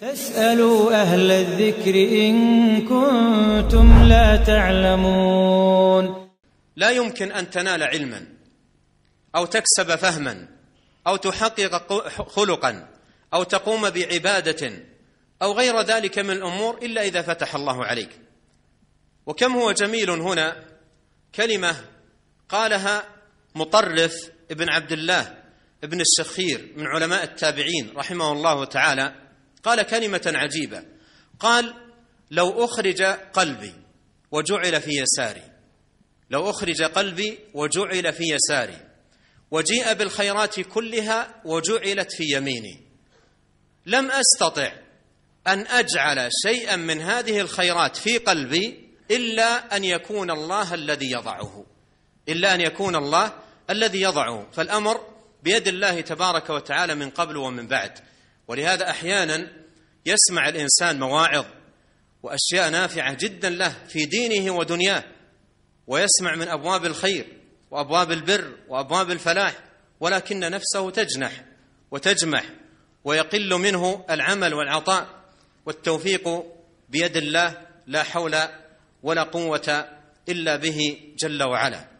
فاسألوا أهل الذكر إن كنتم لا تعلمون لا يمكن أن تنال علما أو تكسب فهما أو تحقق خلقا أو تقوم بعبادة أو غير ذلك من الأمور إلا إذا فتح الله عليك وكم هو جميل هنا كلمة قالها مطرف ابن عبد الله ابن السخير من علماء التابعين رحمه الله تعالى قال كلمة عجيبة قال لو أخرج قلبي وجعل في يساري لو أخرج قلبي وجعل في يساري وجيء بالخيرات كلها وجعلت في يميني لم أستطع أن أجعل شيئا من هذه الخيرات في قلبي إلا أن يكون الله الذي يضعه إلا أن يكون الله الذي يضعه فالأمر بيد الله تبارك وتعالى من قبل ومن بعد ولهذا احيانا يسمع الانسان مواعظ واشياء نافعه جدا له في دينه ودنياه ويسمع من ابواب الخير وابواب البر وابواب الفلاح ولكن نفسه تجنح وتجمح ويقل منه العمل والعطاء والتوفيق بيد الله لا حول ولا قوه الا به جل وعلا